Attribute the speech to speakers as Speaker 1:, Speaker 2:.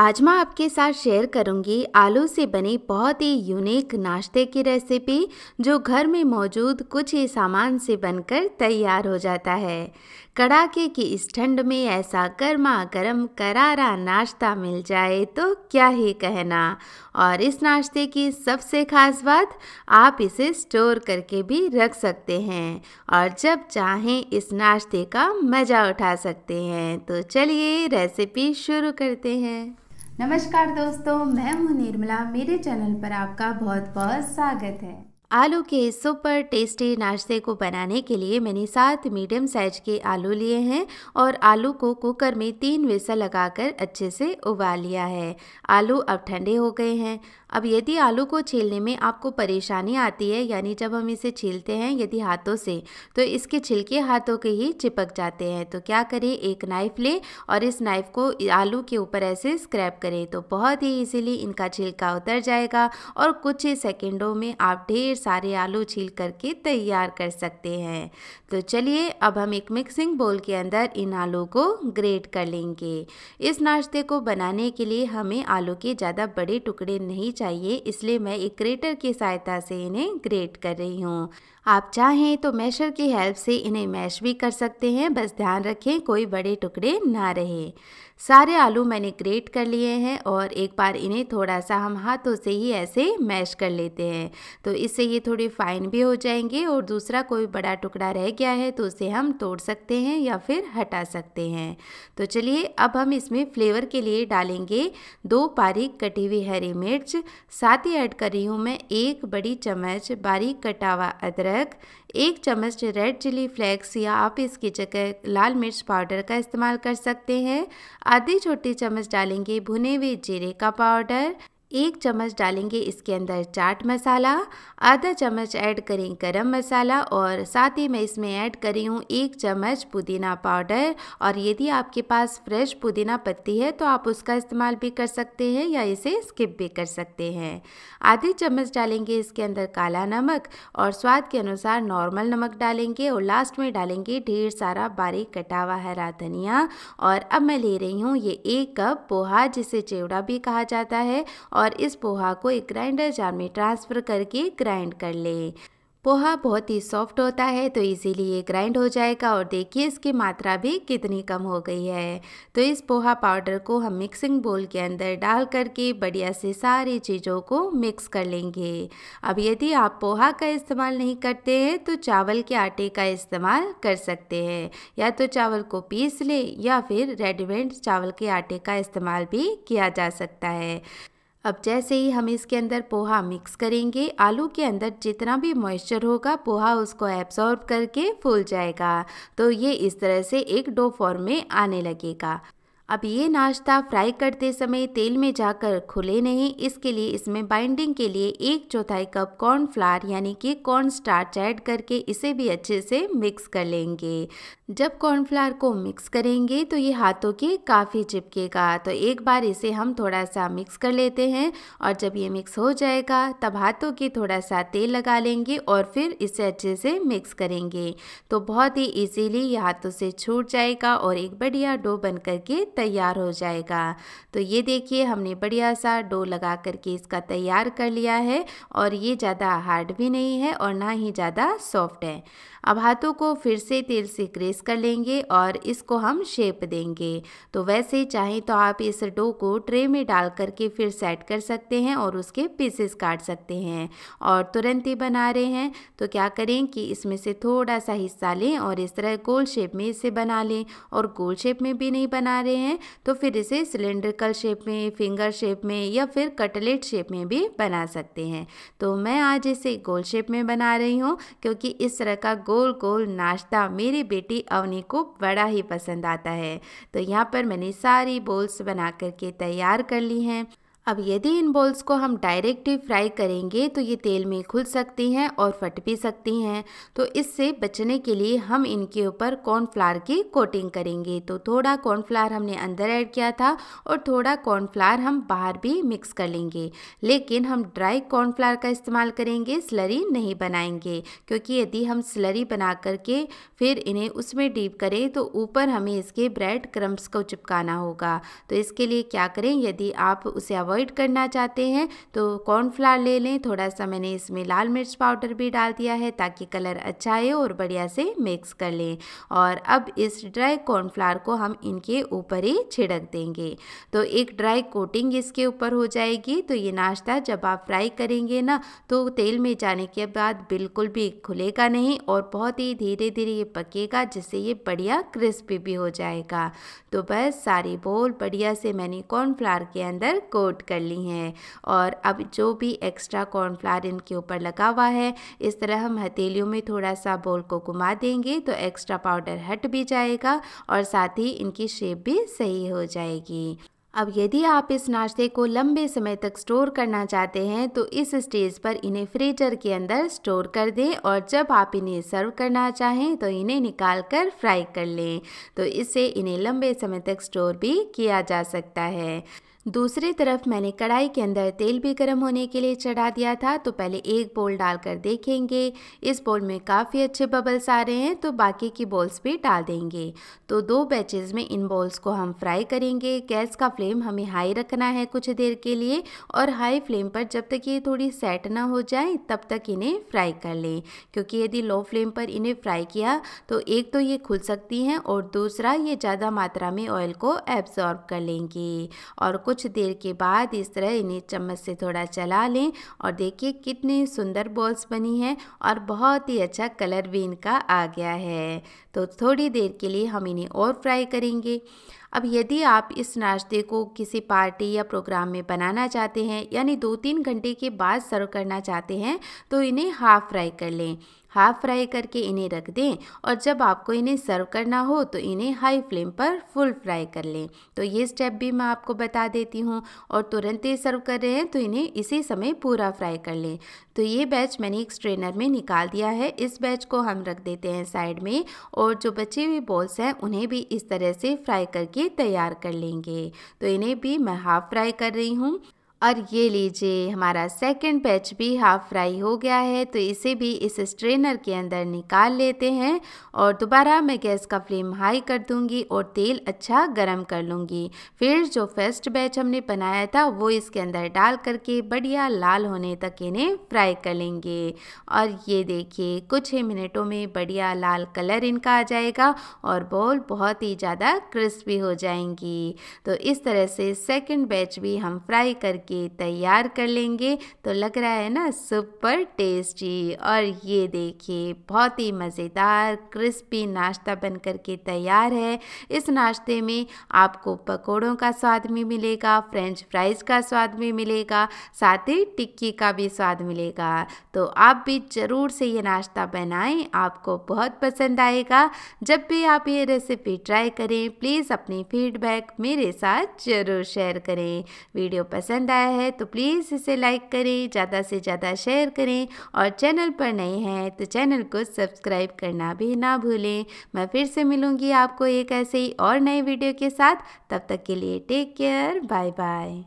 Speaker 1: आज मैं आपके साथ शेयर करूंगी आलू से बने बहुत ही यूनिक नाश्ते की रेसिपी जो घर में मौजूद कुछ ही सामान से बनकर तैयार हो जाता है कड़ाके की इस ठंड में ऐसा गर्मा गर्म करारा नाश्ता मिल जाए तो क्या ही कहना और इस नाश्ते की सबसे खास बात आप इसे स्टोर करके भी रख सकते हैं और जब चाहें इस नाश्ते का मज़ा उठा सकते हैं तो चलिए रेसिपी शुरू करते हैं नमस्कार दोस्तों मैं हूं निर्मला मेरे चैनल पर आपका बहुत बहुत स्वागत है आलू के सुपर टेस्टी नाश्ते को बनाने के लिए मैंने सात मीडियम साइज के आलू लिए हैं और आलू को कुकर में तीन वेसा लगाकर अच्छे से उबाल लिया है आलू अब ठंडे हो गए हैं अब यदि आलू को छीलने में आपको परेशानी आती है यानी जब हम इसे छीलते हैं यदि हाथों से तो इसके छिलके हाथों के ही चिपक जाते हैं तो क्या करें एक नाइफ़ लें और इस नाइफ़ को आलू के ऊपर ऐसे स्क्रैप करें तो बहुत ही इजीली इनका छिलका उतर जाएगा और कुछ ही सेकेंडों में आप ढेर सारे आलू छील करके तैयार कर सकते हैं तो चलिए अब हम एक मिक्सिंग बोल के अंदर इन आलू को ग्रेट कर लेंगे इस नाश्ते को बनाने के लिए हमें आलू के ज़्यादा बड़े टुकड़े नहीं चाहिए इसलिए मैं एक ग्रेटर की सहायता से इन्हें ग्रेट कर रही हूँ आप चाहें तो मैशर की हेल्प से इन्हें मैश भी कर सकते हैं बस ध्यान रखें कोई बड़े टुकड़े ना रहे सारे आलू मैंने ग्रेट कर लिए हैं और एक बार इन्हें थोड़ा सा हम हाथों से ही ऐसे मैश कर लेते हैं तो इससे ये थोड़े फाइन भी हो जाएंगे और दूसरा कोई बड़ा टुकड़ा रह गया है तो उसे हम तोड़ सकते हैं या फिर हटा सकते हैं तो चलिए अब हम इसमें फ्लेवर के लिए डालेंगे दो बारीक कटी हुई हरी मिर्च साथ ही ऐड कर रही हूँ मैं एक बड़ी चम्मच बारीक कटा हुआ अदरक एक चम्मच रेड चिली फ्लेक्स या आप इसकी जगह लाल मिर्च पाउडर का इस्तेमाल कर सकते हैं आधी छोटी चम्मच डालेंगे भुने हुए जीरे का पाउडर एक चम्मच डालेंगे इसके अंदर चाट मसाला आधा चम्मच ऐड करें गरम मसाला और साथ ही मैं इसमें ऐड करी हूँ एक चम्मच पुदीना पाउडर और यदि आपके पास फ्रेश पुदीना पत्ती है तो आप उसका इस्तेमाल भी कर सकते हैं या इसे स्किप भी कर सकते हैं आधे चम्मच डालेंगे इसके अंदर काला नमक और स्वाद के अनुसार नॉर्मल नमक डालेंगे और लास्ट में डालेंगे ढेर सारा बारीक कटा हुआ हरा धनिया और अब मैं ले रही हूँ ये एक कप पोहा जिसे चेवड़ा भी कहा जाता है और और इस पोहा को एक ग्राइंडर जार में ट्रांसफ़र करके ग्राइंड कर लें पोहा बहुत ही सॉफ्ट होता है तो इजीली ये ग्राइंड हो जाएगा और देखिए इसकी मात्रा भी कितनी कम हो गई है तो इस पोहा पाउडर को हम मिक्सिंग बोल के अंदर डाल करके बढ़िया से सारी चीज़ों को मिक्स कर लेंगे अब यदि आप पोहा का इस्तेमाल नहीं करते हैं तो चावल के आटे का इस्तेमाल कर सकते हैं या तो चावल को पीस लें या फिर रेडीमेड चावल के आटे का इस्तेमाल भी किया जा सकता है अब जैसे ही हम इसके अंदर पोहा मिक्स करेंगे आलू के अंदर जितना भी मॉइस्चर होगा पोहा उसको एब्जॉर्ब करके फूल जाएगा तो ये इस तरह से एक डो फॉर्म में आने लगेगा अब ये नाश्ता फ्राई करते समय तेल में जाकर खुले नहीं इसके लिए इसमें बाइंडिंग के लिए एक चौथाई कप फ्लार यानी कि कॉर्न स्टार्च ऐड करके इसे भी अच्छे से मिक्स कर लेंगे जब फ्लार को मिक्स करेंगे तो ये हाथों के काफ़ी चिपकेगा तो एक बार इसे हम थोड़ा सा मिक्स कर लेते हैं और जब ये मिक्स हो जाएगा तब हाथों के थोड़ा सा तेल लगा लेंगे और फिर इसे अच्छे से मिक्स करेंगे तो बहुत ही ईजीली ये हाथों से छूट जाएगा और एक बढ़िया डो बन करके तैयार हो जाएगा तो ये देखिए हमने बढ़िया सा डो लगा करके इसका तैयार कर लिया है और ये ज़्यादा हार्ड भी नहीं है और ना ही ज़्यादा सॉफ्ट है अब हाथों को फिर से तेल से ग्रेस कर लेंगे और इसको हम शेप देंगे तो वैसे चाहे तो आप इस डो को ट्रे में डाल करके फिर सेट कर सकते हैं और उसके पीसेस काट सकते हैं और तुरंत ही बना रहे हैं तो क्या करें कि इसमें से थोड़ा सा हिस्सा लें और इस तरह गोल शेप में इसे बना लें और गोल शेप में भी नहीं बना रहे हैं हैं तो फिर इसे सिलेंड्रिकल शेप में फिंगर शेप में या फिर कटलेट शेप में भी बना सकते हैं तो मैं आज इसे गोल शेप में बना रही हूँ क्योंकि इस तरह का गोल गोल नाश्ता मेरी बेटी अवनी को बड़ा ही पसंद आता है तो यहाँ पर मैंने सारी बोल्स बना करके तैयार कर ली हैं अब यदि इन बॉल्स को हम डायरेक्ट ही फ्राई करेंगे तो ये तेल में खुल सकती हैं और फट भी सकती हैं तो इससे बचने के लिए हम इनके ऊपर कॉर्नफ्लावर की कोटिंग करेंगे तो थोड़ा कॉर्नफ्लावर हमने अंदर ऐड किया था और थोड़ा कॉर्नफ्लावर हम बाहर भी मिक्स कर लेंगे लेकिन हम ड्राई कॉर्नफ्लावर का इस्तेमाल करेंगे स्लरी नहीं बनाएंगे क्योंकि यदि हम स्लरी बना करके फिर इन्हें उसमें डीप करें तो ऊपर हमें इसके ब्रेड क्रम्स को चिपकाना होगा तो इसके लिए क्या करें यदि आप उसे अवॉइड करना चाहते हैं तो कॉर्नफ्लावर ले लें थोड़ा सा मैंने इसमें लाल मिर्च पाउडर भी डाल दिया है ताकि कलर अच्छा आए और बढ़िया से मिक्स कर लें और अब इस ड्राई कॉर्नफ्लावर को हम इनके ऊपर ही छिड़क देंगे तो एक ड्राई कोटिंग इसके ऊपर हो जाएगी तो ये नाश्ता जब आप फ्राई करेंगे ना तो तेल में जाने के बाद बिल्कुल भी खुलेगा नहीं और बहुत ही धीरे धीरे ये पकेगा जिससे ये बढ़िया क्रिस्पी भी हो जाएगा तो बस सारी बोल बढ़िया से मैंने कॉर्नफ्लावर के अंदर कोट कोट कर ली हैं और अब जो भी एक्स्ट्रा कॉर्नफ्लावर इनके ऊपर लगा हुआ है इस तरह हम हथेलियों में थोड़ा सा बोल को घुमा देंगे तो एक्स्ट्रा पाउडर हट भी जाएगा और साथ ही इनकी शेप भी सही हो जाएगी अब यदि आप इस नाश्ते को लंबे समय तक स्टोर करना चाहते हैं तो इस स्टेज पर इन्हें फ्रीजर के अंदर स्टोर कर दें और जब आप इन्हें सर्व करना चाहें तो इन्हें निकाल कर फ्राई कर लें तो इससे इन्हें लंबे समय तक स्टोर भी किया जा सकता है दूसरी तरफ मैंने कढ़ाई के अंदर तेल भी गर्म होने के लिए चढ़ा दिया था तो पहले एक बोल डालकर देखेंगे इस बोल में काफ़ी अच्छे बबल्स आ रहे हैं तो बाकी की बॉल्स भी डाल देंगे तो दो बैचेस में इन बॉल्स को हम फ्राई करेंगे गैस का फ्लेम हमें हाई रखना है कुछ देर के लिए और हाई फ्लेम पर जब तक ये थोड़ी सेट ना हो जाए तब तक इन्हें फ्राई कर लें क्योंकि यदि लो फ्लेम पर इन्हें फ्राई किया तो एक तो ये खुल सकती हैं और दूसरा ये ज़्यादा मात्रा में ऑयल को एब्जॉर्ब कर लेंगे और कुछ कुछ देर के बाद इस तरह इन्हें चम्मच से थोड़ा चला लें और देखिए कितनी सुंदर बॉल्स बनी हैं और बहुत ही अच्छा कलर भी इनका आ गया है तो थोड़ी देर के लिए हम इन्हें और फ्राई करेंगे अब यदि आप इस नाश्ते को किसी पार्टी या प्रोग्राम में बनाना चाहते हैं यानी दो तीन घंटे के बाद सर्व करना चाहते हैं तो इन्हें हाफ फ्राई कर लें हाफ फ्राई करके इन्हें रख दें और जब आपको इन्हें सर्व करना हो तो इन्हें हाई फ्लेम पर फुल फ्राई कर लें तो ये स्टेप भी मैं आपको बता देती हूँ और तुरंत ही सर्व कर रहे हैं तो इन्हें इसी समय पूरा फ्राई कर लें तो ये बैच मैंने एक स्ट्रेनर में निकाल दिया है इस बैच को हम रख देते हैं साइड में और जो बचे हुए बॉल्स हैं उन्हें भी इस तरह से फ्राई करके तैयार कर लेंगे तो इन्हें भी मैं हाफ फ्राई कर रही हूँ और ये लीजिए हमारा सेकंड बैच भी हाफ फ्राई हो गया है तो इसे भी इस स्ट्रेनर के अंदर निकाल लेते हैं और दोबारा मैं गैस का फ्लेम हाई कर दूंगी और तेल अच्छा गर्म कर लूँगी फिर जो फर्स्ट बैच हमने बनाया था वो इसके अंदर डाल करके बढ़िया लाल होने तक इन्हें फ्राई कर लेंगे और ये देखिए कुछ ही मिनटों में बढ़िया लाल कलर इनका आ जाएगा और बॉल बहुत ही ज़्यादा क्रिस्पी हो जाएंगी तो इस तरह से सेकेंड बैच भी हम फ्राई करके करके तैयार कर लेंगे तो लग रहा है ना सुपर टेस्टी और ये देखिए बहुत ही मज़ेदार क्रिस्पी नाश्ता बन करके तैयार है इस नाश्ते में आपको पकोड़ों का स्वाद भी मिलेगा फ्रेंच फ्राइज़ का स्वाद भी मिलेगा साथ ही टिक्की का भी स्वाद मिलेगा तो आप भी ज़रूर से ये नाश्ता बनाएं आपको बहुत पसंद आएगा जब भी आप ये रेसिपी ट्राई करें प्लीज़ अपनी फीडबैक मेरे साथ ज़रूर शेयर करें वीडियो पसंद आए आया है तो प्लीज़ इसे लाइक करें ज़्यादा से ज़्यादा शेयर करें और चैनल पर नए हैं तो चैनल को सब्सक्राइब करना भी ना भूलें मैं फिर से मिलूँगी आपको एक ऐसे ही और नए वीडियो के साथ तब तक के लिए टेक केयर बाय बाय